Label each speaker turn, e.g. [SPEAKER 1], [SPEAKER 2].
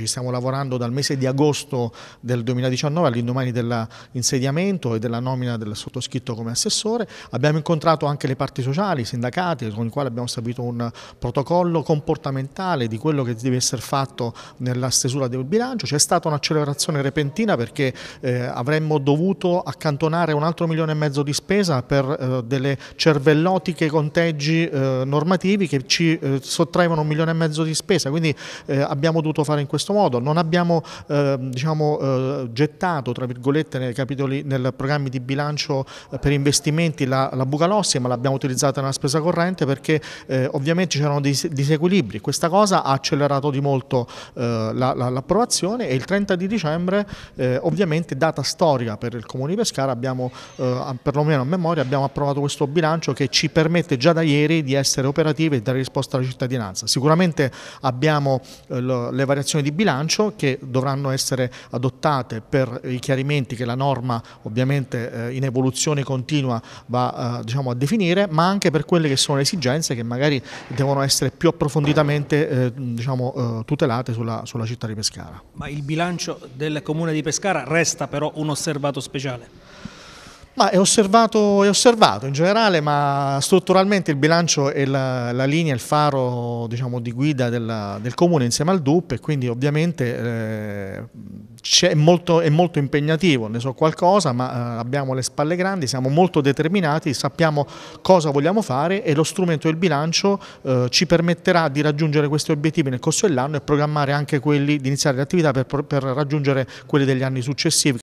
[SPEAKER 1] Ci stiamo lavorando dal mese di agosto del 2019 all'indomani dell'insediamento e della nomina del sottoscritto come assessore. Abbiamo incontrato anche le parti sociali, i sindacati, con i quali abbiamo stabilito un protocollo comportamentale di quello che deve essere fatto nella stesura del bilancio. C'è stata un'accelerazione repentina perché eh, avremmo dovuto accantonare un altro milione e mezzo di spesa per eh, delle cervellotiche conteggi eh, normativi che ci eh, sottraevano un milione e mezzo di spesa. Quindi eh, abbiamo dovuto fare in questo questo modo, non abbiamo eh, diciamo, eh, gettato tra virgolette nei capitoli nel programma di bilancio eh, per investimenti la, la buca lossi ma l'abbiamo utilizzata nella spesa corrente perché eh, ovviamente c'erano dei disequilibri, questa cosa ha accelerato di molto l'approvazione eh, la, la, e il 30 di dicembre eh, ovviamente data storica per il Comune di Pescara abbiamo perlomeno a memoria abbiamo approvato questo bilancio che ci permette già da ieri di essere operativi e dare risposta alla cittadinanza. Sicuramente abbiamo le variazioni di bilancio che dovranno essere adottate per i chiarimenti che la norma ovviamente eh, in evoluzione continua va eh, diciamo, a definire, ma anche per quelle che sono le esigenze che magari devono essere più approfonditamente eh, diciamo, eh, tutelate sulla, sulla città di Pescara.
[SPEAKER 2] Ma il bilancio del comune di Pescara resta però un osservato speciale?
[SPEAKER 1] Ma è osservato, è osservato, in generale, ma strutturalmente il bilancio è la, la linea, il faro diciamo, di guida della, del comune insieme al DUP e quindi ovviamente eh, è, molto, è, molto, impegnativo, ne so qualcosa, ma eh, abbiamo le spalle grandi, siamo molto determinati, sappiamo cosa vogliamo fare e lo strumento del bilancio eh, ci permetterà di raggiungere questi obiettivi nel corso dell'anno e programmare anche quelli, di iniziare le attività per, per raggiungere quelli degli anni successivi.